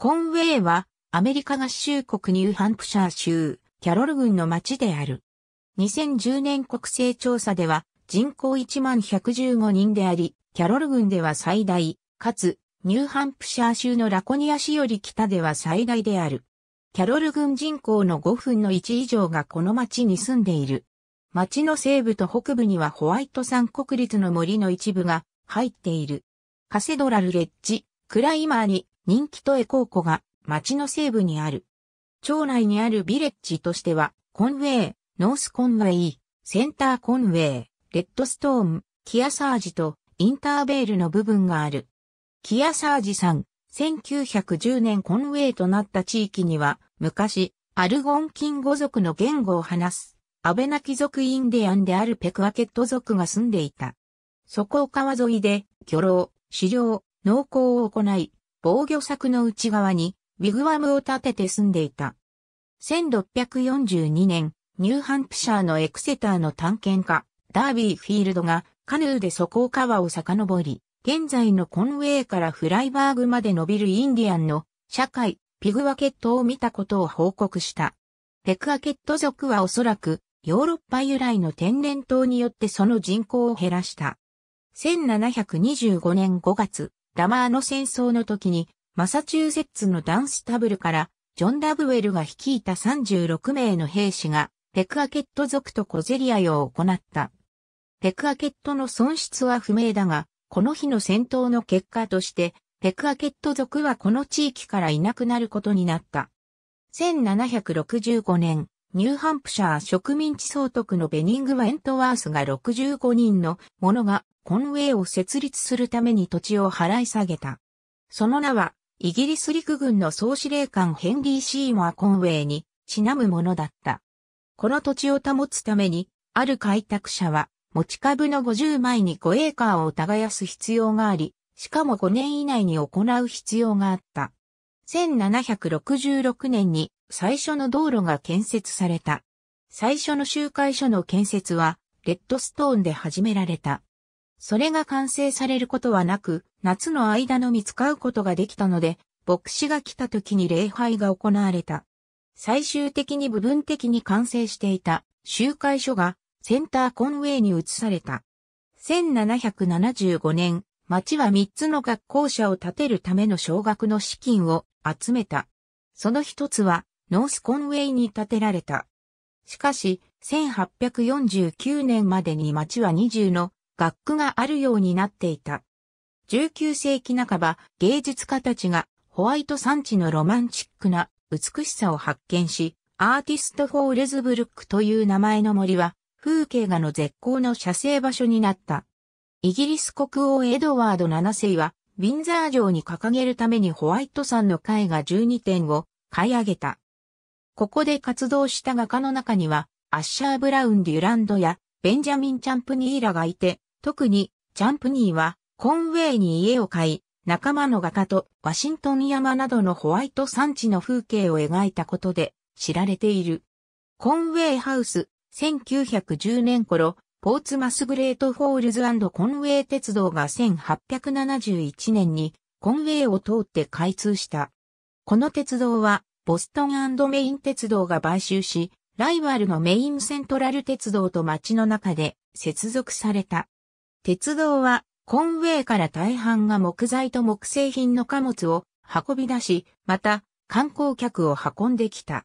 コンウェイは、アメリカ合衆国ニューハンプシャー州、キャロル郡の町である。2010年国勢調査では、人口1万115人であり、キャロル郡では最大、かつ、ニューハンプシャー州のラコニア市より北では最大である。キャロル郡人口の5分の1以上がこの町に住んでいる。町の西部と北部にはホワイト山国立の森の一部が入っている。カセドラルレッジ、クライマーに人気とエコー湖が町の西部にある。町内にあるビレッジとしては、コンウェイ、ノースコンウェイ、センターコンウェイ、レッドストーン、キアサージとインターベールの部分がある。キアサージさん、1910年コンウェイとなった地域には、昔、アルゴンキン語族の言語を話す、アベナキ族インディアンであるペクワケット族が住んでいた。そこを川沿いで、漁労、狩猟、農耕を行い、防御柵の内側に、ウィグワムを建てて住んでいた。1642年、ニューハンプシャーのエクセターの探検家、ダービー・フィールドが、カヌーで底を川を遡り、現在のコンウェイからフライバーグまで伸びるインディアンの社会、ピグワケットを見たことを報告した。ペクアケット族はおそらくヨーロッパ由来の天然痘によってその人口を減らした。1725年5月、ダマーの戦争の時に、マサチューセッツのダンスタブルから、ジョン・ラブウェルが率いた36名の兵士が、ペクアケット族と小ゼリアを行った。ペクアケットの損失は不明だが、この日の戦闘の結果として、ペクアケット族はこの地域からいなくなることになった。1765年、ニューハンプシャー植民地総督のベニング・ウェントワースが65人の者がコンウェイを設立するために土地を払い下げた。その名は、イギリス陸軍の総司令官ヘンリー・シーモア・コンウェイにちなむものだった。この土地を保つために、ある開拓者は、持ち株の50枚に5エーカーを耕す必要があり、しかも5年以内に行う必要があった。1766年に最初の道路が建設された。最初の集会所の建設は、レッドストーンで始められた。それが完成されることはなく、夏の間のみ使うことができたので、牧師が来た時に礼拝が行われた。最終的に部分的に完成していた集会所がセンターコンウェイに移された。1775年、町は3つの学校舎を建てるための小額の資金を集めた。その一つはノースコンウェイに建てられた。しかし、1849年までに町は20の学区があるようになっていた。19世紀半ば、芸術家たちがホワイト産地のロマンチックな美しさを発見し、アーティスト・フォーレズブルックという名前の森は、風景画の絶好の写生場所になった。イギリス国王エドワード7世は、ウィンザー城に掲げるためにホワイト山の絵画12点を買い上げた。ここで活動した画家の中には、アッシャー・ブラウン・デュランドや、ベンジャミン・チャンプニーらがいて、特に、チャンプニーは、コンウェイに家を買い、仲間の画家とワシントン山などのホワイト山地の風景を描いたことで知られている。コンウェイハウス、1910年頃、ポーツマスグレートフォールズコンウェイ鉄道が1871年にコンウェイを通って開通した。この鉄道はボストンメイン鉄道が買収し、ライバルのメインセントラル鉄道と街の中で接続された。鉄道はコンウェイから大半が木材と木製品の貨物を運び出し、また観光客を運んできた。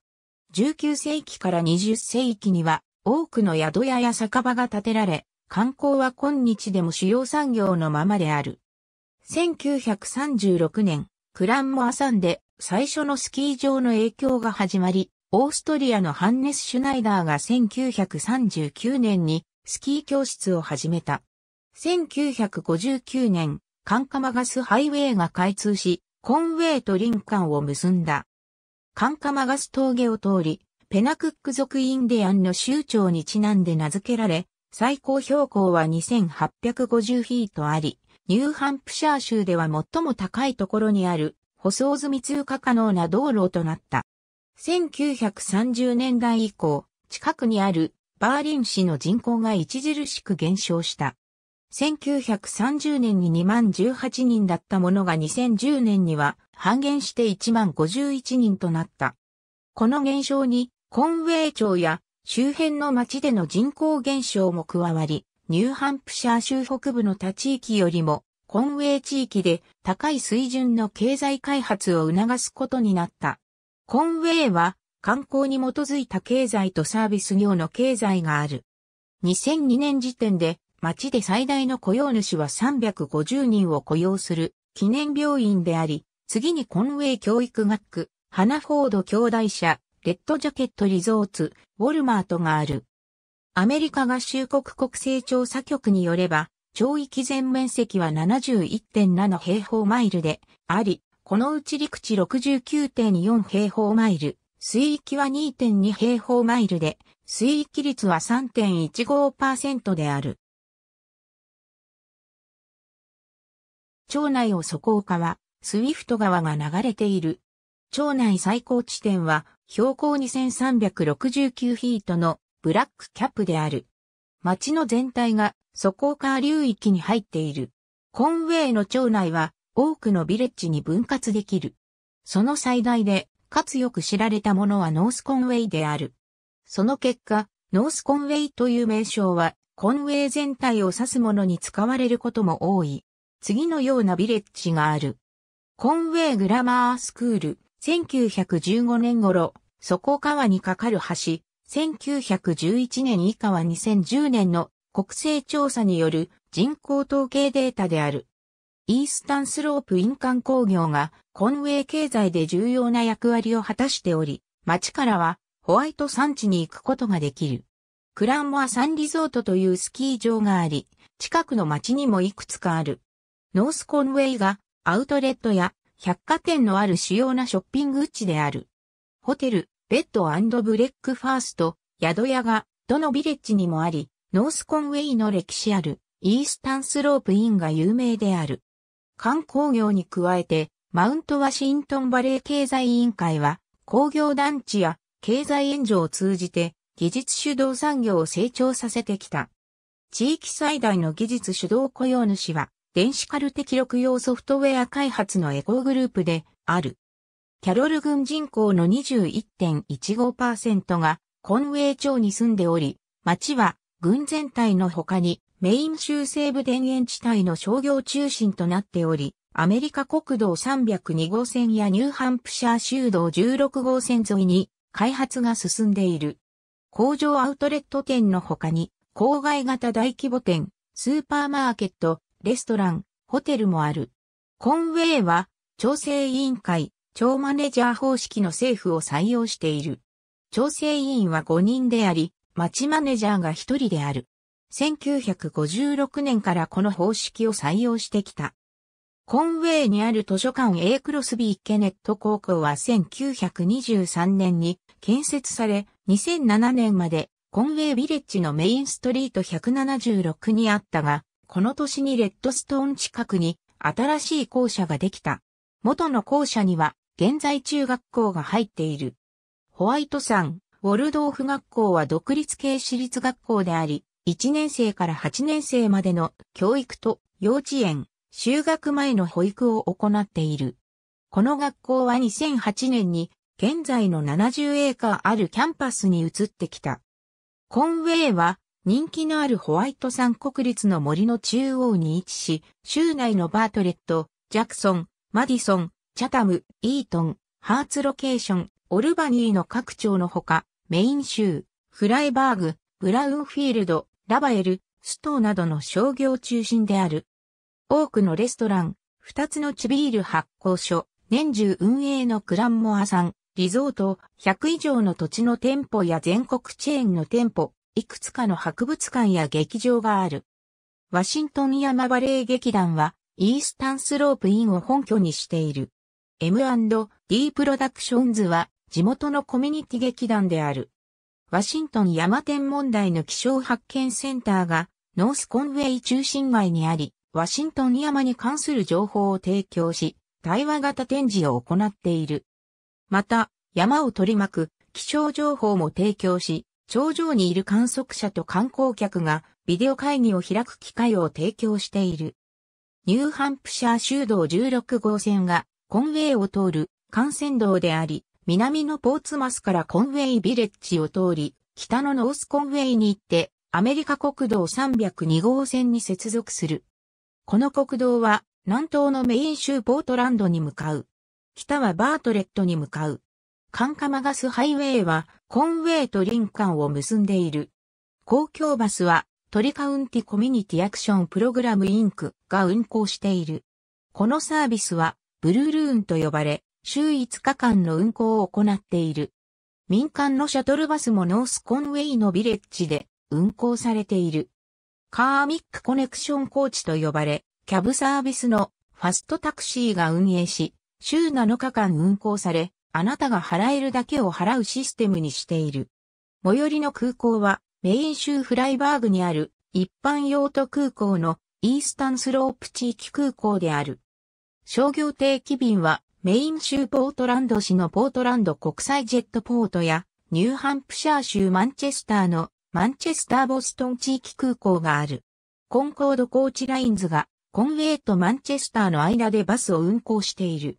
19世紀から20世紀には多くの宿屋や酒場が建てられ、観光は今日でも主要産業のままである。1936年、クランも挟んで最初のスキー場の影響が始まり、オーストリアのハンネス・シュナイダーが1939年にスキー教室を始めた。1959年、カンカマガスハイウェイが開通し、コンウェイとリンカンを結んだ。カンカマガス峠を通り、ペナクック族インディアンの州長にちなんで名付けられ、最高標高は2850フィートあり、ニューハンプシャー州では最も高いところにある舗装済み通過可能な道路となった。1930年代以降、近くにあるバーリン市の人口が著しく減少した。1930年に2万18人だったものが2010年には半減して1万51人となった。この減少にコンウェイ町や周辺の町での人口減少も加わり、ニューハンプシャー州北部の他地域よりもェイ地域で高い水準の経済開発を促すことになった。ェイは観光に基づいた経済とサービス業の経済がある。2002年時点で町で最大の雇用主は350人を雇用する記念病院であり、次にコンウェイ教育学区、ハナフォード兄弟社、レッドジャケットリゾーツ、ウォルマートがある。アメリカ合衆国国勢調査局によれば、町域全面積は71.7平方マイルであり、このうち陸地69.4平方マイル、水域は2.2平方マイルで、水域率は3.15%である。町内を底岡は、スウィフト川が流れている。町内最高地点は、標高2369フィートのブラックキャップである。町の全体がソコーカー流域に入っている。コンウェイの町内は多くのビレッジに分割できる。その最大で、かつよく知られたものはノースコンウェイである。その結果、ノースコンウェイという名称は、コンウェイ全体を指すものに使われることも多い。次のようなビレッジがある。コンウェイグラマースクール、1915年頃、そこ川に架かる橋、1911年以下は2010年の国勢調査による人口統計データである。イースタンスロープ印鑑工業がコンウェイ経済で重要な役割を果たしており、町からはホワイト産地に行くことができる。クランモアサンリゾートというスキー場があり、近くの町にもいくつかある。ノースコンウェイがアウトレットや百貨店のある主要なショッピング地である。ホテル、ベッドブレックファースト、宿屋がどのビレッジにもあり、ノースコンウェイの歴史あるイースタンスロープインが有名である。観光業に加えて、マウントワシントンバレー経済委員会は、工業団地や経済援助を通じて、技術主導産業を成長させてきた。地域最大の技術主導雇用主は、電子カルテ記録用ソフトウェア開発のエコーグループである。キャロル郡人口の21.15%がコンウェイ町に住んでおり、町は軍全体の他にメイン州西部田園地帯の商業中心となっており、アメリカ国道302号線やニューハンプシャー州道16号線沿いに開発が進んでいる。工場アウトレット店の他に、郊外型大規模店、スーパーマーケット、レストラン、ホテルもある。コンウェイは、調整委員会、超マネジャー方式の政府を採用している。調整委員は5人であり、町マネージャーが一人である。1956年からこの方式を採用してきた。コンウェイにある図書館 A クロスビー・ケネット高校は1923年に建設され、2007年までコンウェイビレッジのメインストリート176にあったが、この年にレッドストーン近くに新しい校舎ができた。元の校舎には現在中学校が入っている。ホワイトさん。ウォルドーフ学校は独立系私立学校であり、1年生から8年生までの教育と幼稚園、就学前の保育を行っている。この学校は2008年に現在の70エーカーあるキャンパスに移ってきた。コンウェイは人気のあるホワイト山国立の森の中央に位置し、州内のバートレット、ジャクソン、マディソン、チャタム、イートン、ハーツロケーション、オルバニーの各町のほか、メイン州、フライバーグ、ブラウンフィールド、ラバエル、ストーなどの商業中心である。多くのレストラン、二つの地ビール発行所、年中運営のクランモアさん、リゾート、100以上の土地の店舗や全国チェーンの店舗、いくつかの博物館や劇場がある。ワシントン山バレー劇団は、イースタンスロープインを本拠にしている。M&D プロダクションズは、地元のコミュニティ劇団である。ワシントン山天問題の気象発見センターがノースコンウェイ中心街にあり、ワシントン山に関する情報を提供し、対話型展示を行っている。また、山を取り巻く気象情報も提供し、頂上にいる観測者と観光客がビデオ会議を開く機会を提供している。ニューハンプシャー州道16号線がコンウェイを通る幹線道であり、南のポーツマスからコンウェイビレッジを通り、北のノースコンウェイに行って、アメリカ国道302号線に接続する。この国道は、南東のメイン州ポートランドに向かう。北はバートレットに向かう。カンカマガスハイウェイは、コンウェイとリンカンを結んでいる。公共バスは、トリカウンティコミュニティアクションプログラムインクが運行している。このサービスは、ブルールーンと呼ばれ、週5日間の運行を行っている。民間のシャトルバスもノースコンウェイのビレッジで運行されている。カーミックコネクションコーチと呼ばれ、キャブサービスのファストタクシーが運営し、週7日間運行され、あなたが払えるだけを払うシステムにしている。最寄りの空港は、メイン州フライバーグにある一般用途空港のイースタンスロープ地域空港である。商業定期便はメイン州ポートランド市のポートランド国際ジェットポートや、ニューハンプシャー州マンチェスターのマンチェスター・ボストン地域空港がある。コンコードコーチラインズがコンウェイとマンチェスターの間でバスを運行している。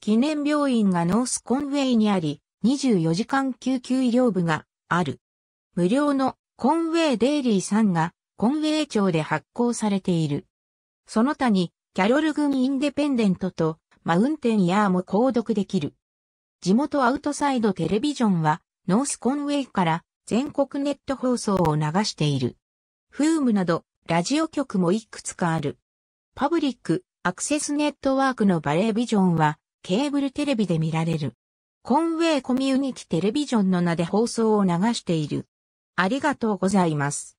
記念病院がノースコンウェイにあり、24時間救急医療部がある。無料のコンウェイデイリーさんがコンウェイ町で発行されている。その他にキャロル郡インデペンデントとマウンテンヤーも購読できる。地元アウトサイドテレビジョンは、ノースコンウェイから全国ネット放送を流している。フームなど、ラジオ局もいくつかある。パブリック、アクセスネットワークのバレービジョンは、ケーブルテレビで見られる。コンウェイコミュニティテレビジョンの名で放送を流している。ありがとうございます。